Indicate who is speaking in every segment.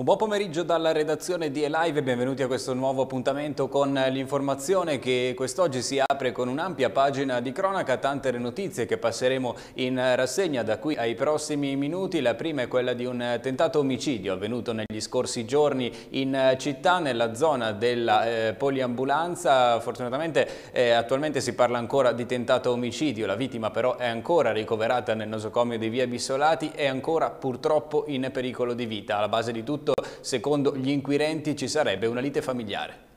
Speaker 1: Un buon pomeriggio dalla redazione di Elive e benvenuti a questo nuovo appuntamento con l'informazione che quest'oggi si apre con un'ampia pagina di cronaca, tante le notizie che passeremo in rassegna da qui ai prossimi minuti. La prima è quella di un tentato omicidio avvenuto negli scorsi giorni in città, nella zona della eh, poliambulanza. Fortunatamente eh, attualmente si parla ancora di tentato omicidio, la vittima però è ancora ricoverata nel nosocomio di Via Bissolati e ancora purtroppo in pericolo di vita. Alla base di tutto secondo gli inquirenti ci sarebbe una lite familiare.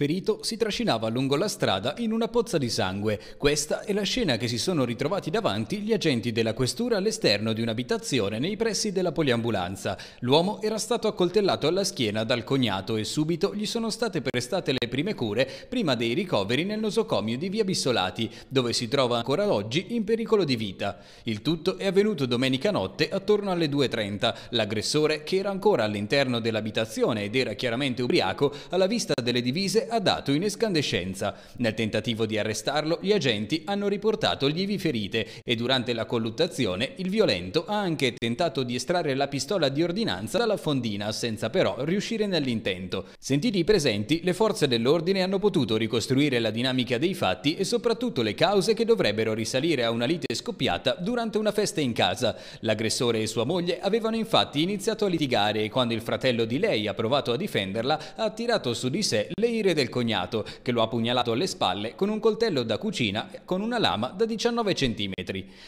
Speaker 1: Ferito, si trascinava lungo la strada in una pozza di sangue. Questa è la scena che si sono ritrovati davanti gli agenti della questura all'esterno di un'abitazione nei pressi della poliambulanza. L'uomo era stato accoltellato alla schiena dal cognato e subito gli sono state prestate le prime cure prima dei ricoveri nel nosocomio di Via Bissolati, dove si trova ancora oggi in pericolo di vita. Il tutto è avvenuto domenica notte attorno alle 2.30. L'aggressore, che era ancora all'interno dell'abitazione ed era chiaramente ubriaco, alla vista delle divise ha dato in escandescenza. Nel tentativo di arrestarlo, gli agenti hanno riportato lievi ferite e durante la colluttazione il violento ha anche tentato di estrarre la pistola di ordinanza dalla fondina senza però riuscire nell'intento. Sentiti i presenti, le forze dell'ordine hanno potuto ricostruire la dinamica dei fatti e soprattutto le cause che dovrebbero risalire a una lite scoppiata durante una festa in casa. L'aggressore e sua moglie avevano infatti iniziato a litigare e quando il fratello di lei ha provato a difenderla ha tirato su di sé le ire del del cognato, che lo ha pugnalato alle spalle con un coltello da cucina con una lama da 19 cm.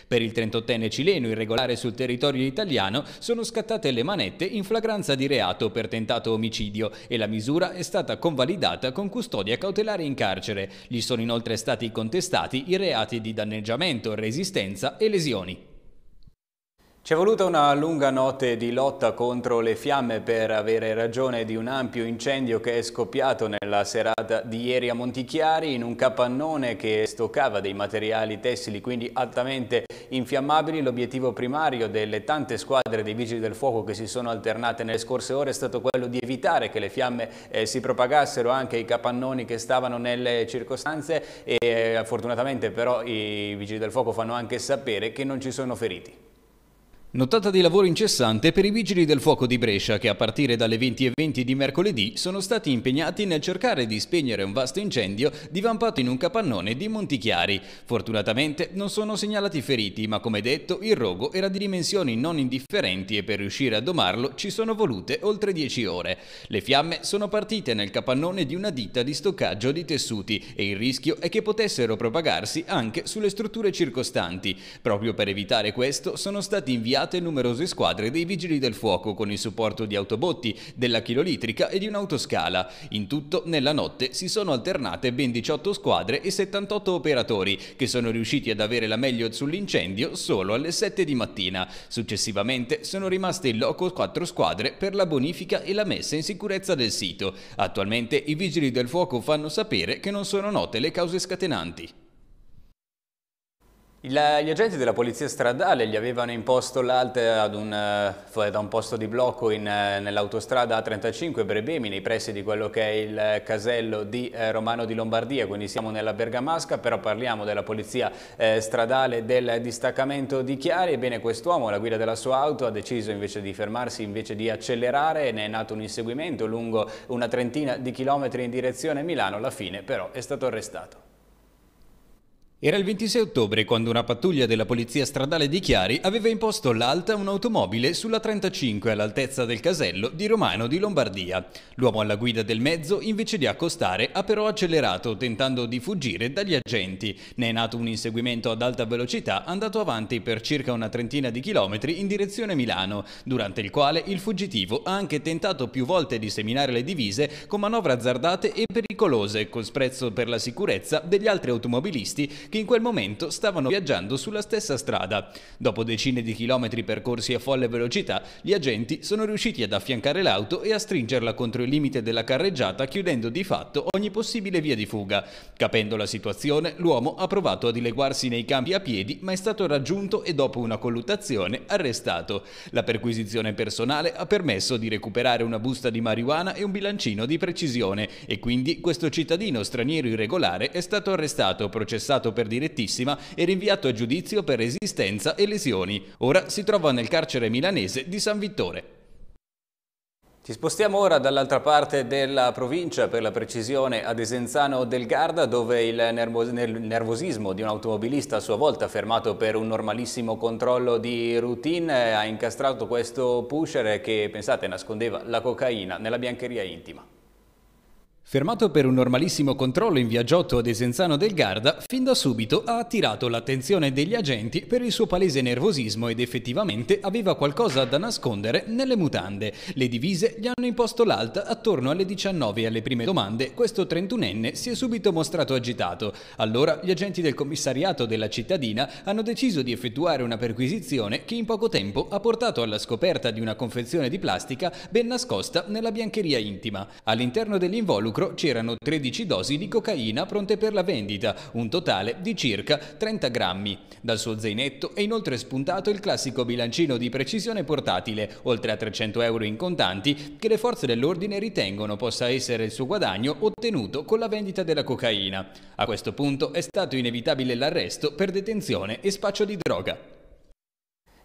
Speaker 1: Per il 38enne cileno irregolare sul territorio italiano sono scattate le manette in flagranza di reato per tentato omicidio e la misura è stata convalidata con custodia cautelare in carcere. Gli sono inoltre stati contestati i reati di danneggiamento, resistenza e lesioni. Ci è voluta una lunga notte di lotta contro le fiamme per avere ragione di un ampio incendio che è scoppiato nella serata di ieri a Montichiari in un capannone che stoccava dei materiali tessili quindi altamente infiammabili. L'obiettivo primario delle tante squadre dei vigili del fuoco che si sono alternate nelle scorse ore è stato quello di evitare che le fiamme eh, si propagassero anche ai capannoni che stavano nelle circostanze e eh, fortunatamente però i vigili del fuoco fanno anche sapere che non ci sono feriti. Notata di lavoro incessante per i vigili del fuoco di Brescia che a partire dalle 20.20 20 di mercoledì sono stati impegnati nel cercare di spegnere un vasto incendio divampato in un capannone di Montichiari. Fortunatamente non sono segnalati feriti ma come detto il rogo era di dimensioni non indifferenti e per riuscire a domarlo ci sono volute oltre 10 ore. Le fiamme sono partite nel capannone di una ditta di stoccaggio di tessuti e il rischio è che potessero propagarsi anche sulle strutture circostanti. Proprio per evitare questo sono stati inviati impiegate numerose squadre dei vigili del fuoco con il supporto di autobotti, della chilolitrica e di un'autoscala. In tutto, nella notte si sono alternate ben 18 squadre e 78 operatori, che sono riusciti ad avere la meglio sull'incendio solo alle 7 di mattina. Successivamente sono rimaste in loco 4 squadre per la bonifica e la messa in sicurezza del sito. Attualmente i vigili del fuoco fanno sapere che non sono note le cause scatenanti gli agenti della polizia stradale gli avevano imposto l'alta eh, da un posto di blocco eh, nell'autostrada A35 Brebemi, nei pressi di quello che è il casello di eh, Romano di Lombardia, quindi siamo nella Bergamasca, però parliamo della polizia stradale del distaccamento di Chiari. Ebbene quest'uomo, alla guida della sua auto, ha deciso invece di fermarsi, invece di accelerare, ne è nato un inseguimento lungo una trentina di chilometri in direzione Milano, alla fine però è stato arrestato. Era il 26 ottobre quando una pattuglia della polizia stradale di Chiari aveva imposto l'alta un'automobile sulla 35 all'altezza del casello di Romano di Lombardia. L'uomo alla guida del mezzo, invece di accostare, ha però accelerato tentando di fuggire dagli agenti. Ne è nato un inseguimento ad alta velocità andato avanti per circa una trentina di chilometri in direzione Milano, durante il quale il fuggitivo ha anche tentato più volte di seminare le divise con manovre azzardate e pericolose, con sprezzo per la sicurezza degli altri automobilisti che in quel momento stavano viaggiando sulla stessa strada. Dopo decine di chilometri percorsi a folle velocità, gli agenti sono riusciti ad affiancare l'auto e a stringerla contro il limite della carreggiata chiudendo di fatto ogni possibile via di fuga. Capendo la situazione, l'uomo ha provato a dileguarsi nei campi a piedi ma è stato raggiunto e dopo una colluttazione arrestato. La perquisizione personale ha permesso di recuperare una busta di marijuana e un bilancino di precisione e quindi questo cittadino straniero irregolare è stato arrestato, processato per per direttissima e rinviato a giudizio per resistenza e lesioni. Ora si trova nel carcere milanese di San Vittore. Ci spostiamo ora dall'altra parte della provincia, per la precisione ad Esenzano del Garda, dove il nervosismo di un automobilista a sua volta fermato per un normalissimo controllo di routine ha incastrato questo pusher che, pensate, nascondeva la cocaina nella biancheria intima. Fermato per un normalissimo controllo in viaggiotto ad Esenzano del Garda, fin da subito ha attirato l'attenzione degli agenti per il suo palese nervosismo ed effettivamente aveva qualcosa da nascondere nelle mutande. Le divise gli hanno imposto l'alta attorno alle 19 alle prime domande questo 31enne si è subito mostrato agitato. Allora gli agenti del commissariato della cittadina hanno deciso di effettuare una perquisizione che in poco tempo ha portato alla scoperta di una confezione di plastica ben nascosta nella biancheria intima. All'interno dell'involucro lucro c'erano 13 dosi di cocaina pronte per la vendita, un totale di circa 30 grammi. Dal suo zainetto è inoltre spuntato il classico bilancino di precisione portatile, oltre a 300 euro in contanti, che le forze dell'ordine ritengono possa essere il suo guadagno ottenuto con la vendita della cocaina. A questo punto è stato inevitabile l'arresto per detenzione e spaccio di droga.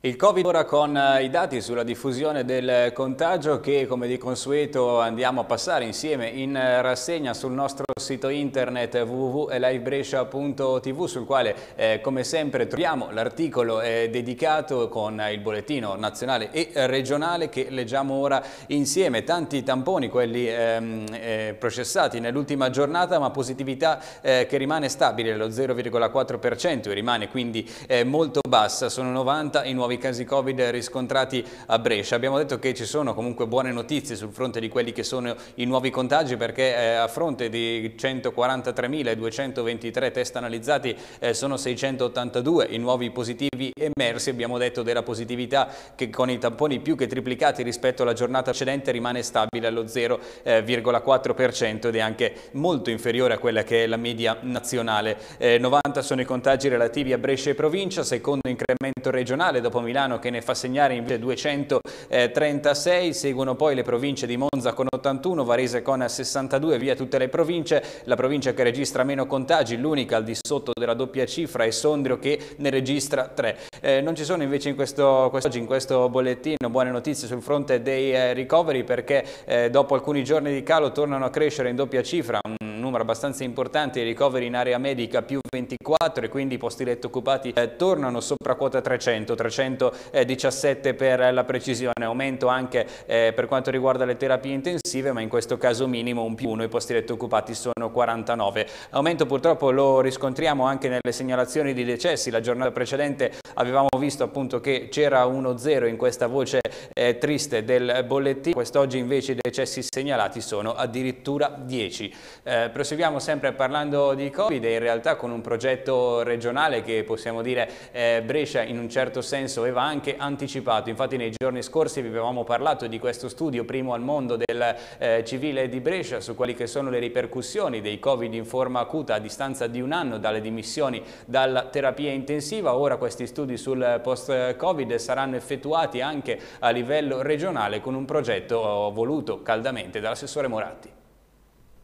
Speaker 1: Il Covid ora con eh, i dati sulla diffusione del contagio che come di consueto andiamo a passare insieme in eh, rassegna sul nostro sito internet www.livebrescia.tv sul quale eh, come sempre troviamo l'articolo eh, dedicato con eh, il bollettino nazionale e regionale che leggiamo ora insieme. Tanti tamponi quelli ehm, eh, processati nell'ultima giornata ma positività che rimane stabile lo 0,4% e rimane quindi molto bassa, sono 90 i nuovi nuovi casi Covid riscontrati a Brescia. Abbiamo detto che ci sono comunque buone notizie sul fronte di quelli che sono i nuovi contagi perché eh, a fronte di 143.223 test analizzati eh, sono 682 i nuovi positivi emersi. Abbiamo detto della positività che con i tamponi più che triplicati rispetto alla giornata precedente rimane stabile allo 0,4% eh, ed è anche molto inferiore a quella che è la media nazionale. Eh, 90 sono i contagi relativi a Brescia e provincia, secondo incremento regionale dopo Capo Milano che ne fa segnare in 236, seguono poi le province di Monza con 81, Varese con 62, via tutte le province, la provincia che registra meno contagi, l'unica al di sotto della doppia cifra è Sondrio che ne registra 3. Eh, non ci sono invece in questo, oggi in questo bollettino buone notizie sul fronte dei eh, ricoveri perché eh, dopo alcuni giorni di calo tornano a crescere in doppia cifra, un numero abbastanza importante, i ricoveri in area medica più 24 e quindi i posti letto occupati eh, tornano sopra quota 300, 300 117 per la precisione, aumento anche eh, per quanto riguarda le terapie intensive, ma in questo caso minimo un più 1, i posti letto occupati sono 49. Aumento purtroppo lo riscontriamo anche nelle segnalazioni di decessi, la giornata precedente avevamo visto appunto che c'era uno zero in questa voce eh, triste del bollettino, quest'oggi invece i decessi segnalati sono addirittura 10. Eh, proseguiamo sempre parlando di Covid e in realtà con un progetto regionale che possiamo dire eh, Brescia in un certo senso stesso aveva anche anticipato, infatti nei giorni scorsi vi avevamo parlato di questo studio primo al mondo del eh, civile di Brescia su quali che sono le ripercussioni dei Covid in forma acuta a distanza di un anno dalle dimissioni dalla terapia intensiva, ora questi studi sul post-Covid saranno effettuati anche a livello regionale con un progetto voluto caldamente dall'assessore Moratti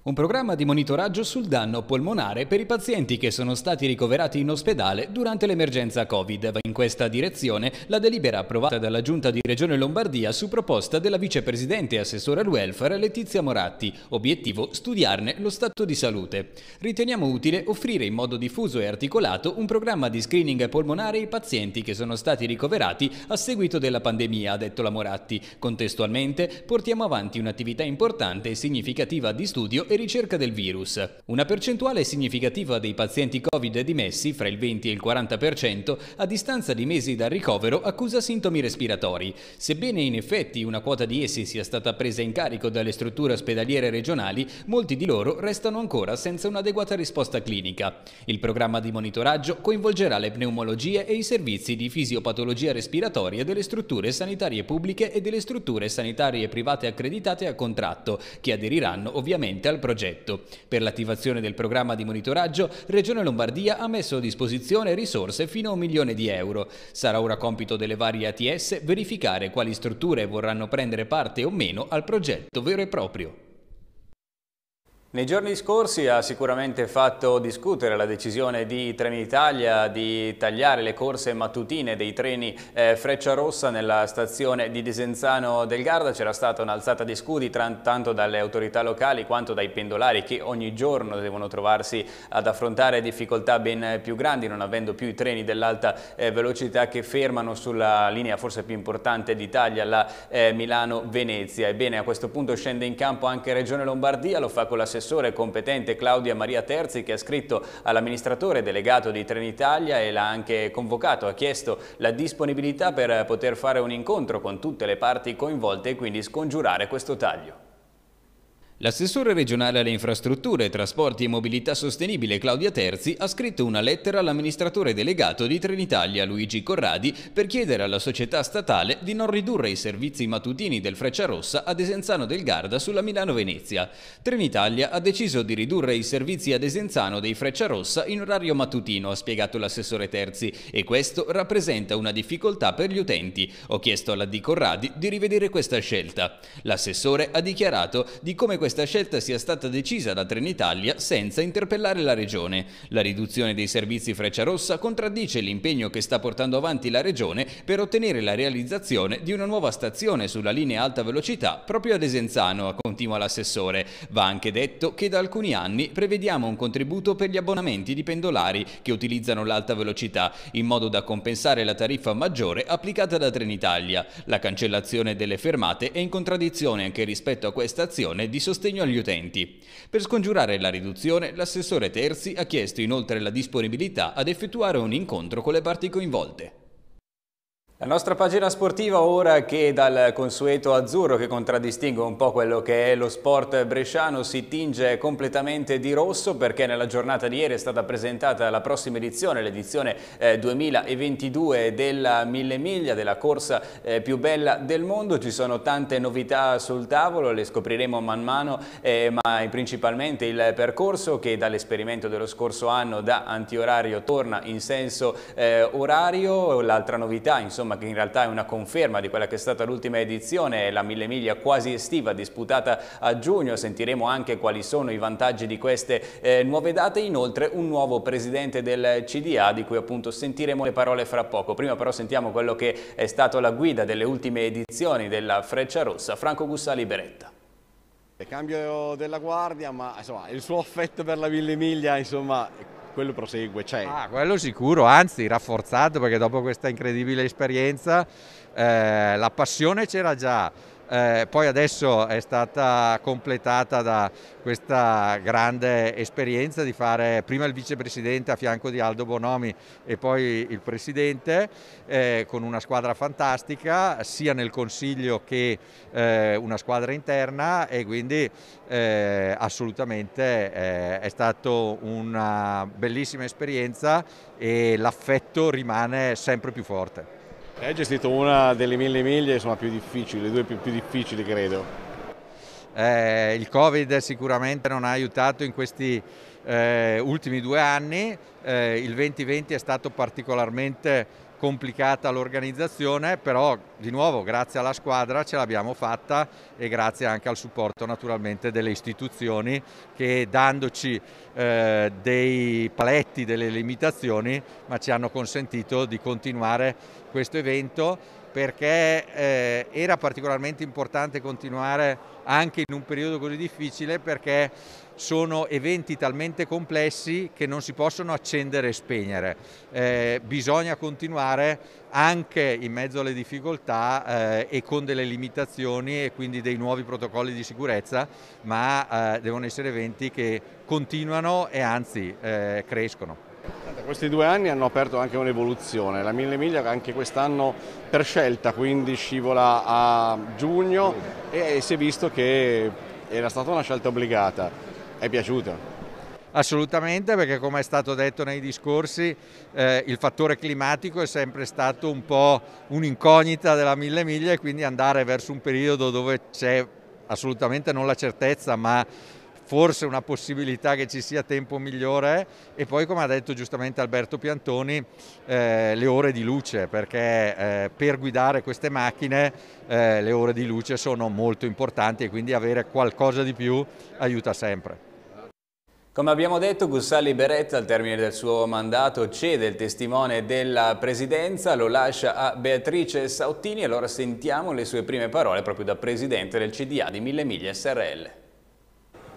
Speaker 1: un programma di monitoraggio sul danno polmonare per i pazienti che sono stati ricoverati in ospedale durante l'emergenza Covid. in questa direzione la delibera approvata dalla Giunta di Regione Lombardia su proposta della vicepresidente e assessora al welfare Letizia Moratti, obiettivo studiarne lo stato di salute. Riteniamo utile offrire in modo diffuso e articolato un programma di screening polmonare ai pazienti che sono stati ricoverati a seguito della pandemia, ha detto la Moratti. Contestualmente portiamo avanti un'attività importante e significativa di studio e ricerca del virus. Una percentuale significativa dei pazienti Covid dimessi, fra il 20 e il 40%, a distanza di mesi dal ricovero accusa sintomi respiratori. Sebbene in effetti una quota di essi sia stata presa in carico dalle strutture ospedaliere regionali, molti di loro restano ancora senza un'adeguata risposta clinica. Il programma di monitoraggio coinvolgerà le pneumologie e i servizi di fisiopatologia respiratoria delle strutture sanitarie pubbliche e delle strutture sanitarie private accreditate a contratto, che aderiranno ovviamente al progetto. Per l'attivazione del programma di monitoraggio, Regione Lombardia ha messo a disposizione risorse fino a un milione di euro. Sarà ora compito delle varie ATS verificare quali strutture vorranno prendere parte o meno al progetto vero e proprio. Nei giorni scorsi ha sicuramente fatto discutere la decisione di Trenitalia di tagliare le corse mattutine dei treni eh, Freccia Rossa nella stazione di Desenzano del Garda. C'era stata un'alzata di scudi tanto dalle autorità locali quanto dai pendolari che ogni giorno devono trovarsi ad affrontare difficoltà ben più grandi non avendo più i treni dell'alta eh, velocità che fermano sulla linea forse più importante d'Italia, la eh, Milano-Venezia. Ebbene a questo punto scende in campo anche Regione Lombardia, lo fa con l'assessore l'assessore competente Claudia Maria Terzi che ha scritto all'amministratore delegato di Trenitalia e l'ha anche convocato, ha chiesto la disponibilità per poter fare un incontro con tutte le parti coinvolte e quindi scongiurare questo taglio. L'assessore regionale alle infrastrutture, trasporti e mobilità sostenibile Claudia Terzi ha scritto una lettera all'amministratore delegato di Trenitalia Luigi Corradi per chiedere alla società statale di non ridurre i servizi mattutini del Frecciarossa ad Esenzano del Garda sulla Milano-Venezia. Trenitalia ha deciso di ridurre i servizi ad Esenzano dei Frecciarossa in orario mattutino, ha spiegato l'assessore Terzi, e questo rappresenta una difficoltà per gli utenti. Ho chiesto alla D. Corradi di rivedere questa scelta. L'assessore ha dichiarato di come questa questa scelta sia stata decisa da Trenitalia senza interpellare la Regione. La riduzione dei servizi Frecciarossa contraddice l'impegno che sta portando avanti la Regione per ottenere la realizzazione di una nuova stazione sulla linea alta velocità proprio ad Esenzano, continua l'assessore. Va anche detto che da alcuni anni prevediamo un contributo per gli abbonamenti di pendolari che utilizzano l'alta velocità, in modo da compensare la tariffa maggiore applicata da Trenitalia. La cancellazione delle fermate è in contraddizione anche rispetto a questa azione di sostegno sostegno agli utenti. Per scongiurare la riduzione, l'assessore Terzi ha chiesto inoltre la disponibilità ad effettuare un incontro con le parti coinvolte. La nostra pagina sportiva ora che dal consueto azzurro che contraddistingue un po' quello che è lo sport bresciano si tinge completamente di rosso perché nella giornata di ieri è stata presentata la prossima edizione, l'edizione 2022 eh, della Mille Miglia, della corsa eh, più bella del mondo. Ci sono tante novità sul tavolo, le scopriremo man mano, eh, ma principalmente il percorso che dall'esperimento dello scorso anno da antiorario torna in senso orario. L'altra novità, insomma, insomma, che in realtà è una conferma di quella che è stata l'ultima edizione, la Mille Miglia quasi estiva disputata a giugno, sentiremo anche quali sono i vantaggi di queste eh, nuove date, inoltre un nuovo presidente del CDA di cui appunto sentiremo le parole fra poco, prima però sentiamo quello che è stato la guida delle ultime edizioni della Freccia Rossa, Franco Gussali Beretta.
Speaker 2: Il cambio della guardia, ma insomma, il suo affetto per la mille Miglia insomma, quello prosegue, c'è. Cioè ah, quello sicuro, anzi rafforzato perché dopo questa incredibile esperienza eh, la passione c'era già eh, poi adesso è stata completata da questa grande esperienza di fare prima il vicepresidente a fianco di Aldo Bonomi e poi il presidente eh, con una squadra fantastica sia nel consiglio che eh, una squadra interna e quindi eh, assolutamente eh, è stata una bellissima esperienza e l'affetto rimane sempre più forte. Hai gestito una delle mille miglia, insomma più difficili, le due più, più difficili credo. Eh, il Covid sicuramente non ha aiutato in questi eh, ultimi due anni, eh, il 2020 è stato particolarmente complicata l'organizzazione, però di nuovo grazie alla squadra ce l'abbiamo fatta e grazie anche al supporto naturalmente delle istituzioni che dandoci eh, dei paletti, delle limitazioni, ma ci hanno consentito di continuare questo evento perché eh, era particolarmente importante continuare anche in un periodo così difficile perché sono eventi talmente complessi che non si possono accendere e spegnere. Eh, bisogna continuare anche in mezzo alle difficoltà eh, e con delle limitazioni e quindi dei nuovi protocolli di sicurezza, ma eh, devono essere eventi che continuano e anzi eh, crescono. Questi due anni hanno aperto anche un'evoluzione, la Mille Miglia anche quest'anno per scelta quindi scivola a giugno e si è visto che era stata una scelta obbligata è piaciuto. Assolutamente perché come è stato detto nei discorsi eh, il fattore climatico è sempre stato un po' un'incognita della mille miglia e quindi andare verso un periodo dove c'è assolutamente non la certezza ma forse una possibilità che ci sia tempo migliore e poi come ha detto giustamente Alberto Piantoni eh, le ore di luce perché eh, per guidare queste macchine eh, le ore di luce sono molto importanti e quindi avere qualcosa di più aiuta sempre.
Speaker 1: Come abbiamo detto, Gussali Beretta al termine del suo mandato cede il testimone della presidenza, lo lascia a Beatrice Sautini, allora sentiamo le sue prime parole proprio da presidente del CDA di Mille Miglia SRL.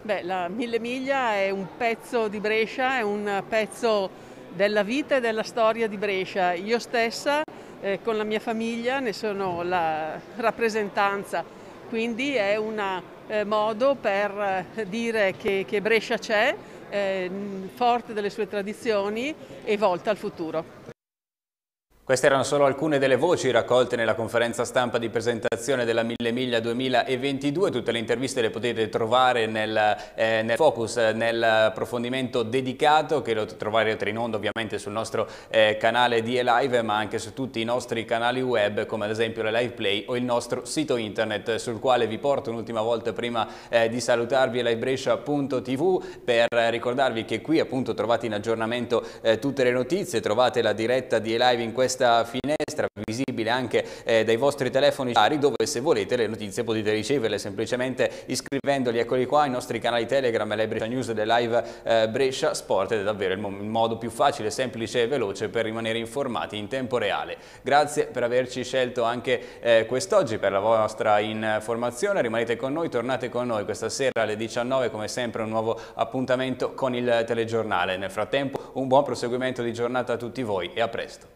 Speaker 2: Beh, la Mille Miglia è un pezzo di Brescia, è un pezzo della vita e della storia di Brescia. Io stessa eh, con la mia famiglia ne sono la rappresentanza, quindi è un eh, modo per eh, dire che, che Brescia c'è, eh, forte delle sue tradizioni e volta al futuro.
Speaker 1: Queste erano solo alcune delle voci raccolte nella conferenza stampa di presentazione della Mille Miglia 2022. Tutte le interviste le potete trovare nel, eh, nel focus, nell'approfondimento dedicato che lo troverete in onda ovviamente sul nostro eh, canale di Elive ma anche su tutti i nostri canali web come ad esempio la Live Play o il nostro sito internet sul quale vi porto un'ultima volta prima eh, di salutarvi elivebrescia.tv per ricordarvi che qui appunto trovate in aggiornamento eh, tutte le notizie, trovate la diretta di Elive in questa questa finestra visibile anche eh, dai vostri telefoni cellulari dove se volete le notizie potete riceverle semplicemente iscrivendoli, eccoli qua, ai nostri canali Telegram, e le Brescia News, le live eh, Brescia Sport ed è davvero il, il modo più facile, semplice e veloce per rimanere informati in tempo reale. Grazie per averci scelto anche eh, quest'oggi per la vostra informazione, rimanete con noi, tornate con noi questa sera alle 19 come sempre un nuovo appuntamento con il telegiornale. Nel frattempo un buon proseguimento di giornata a tutti voi e a presto.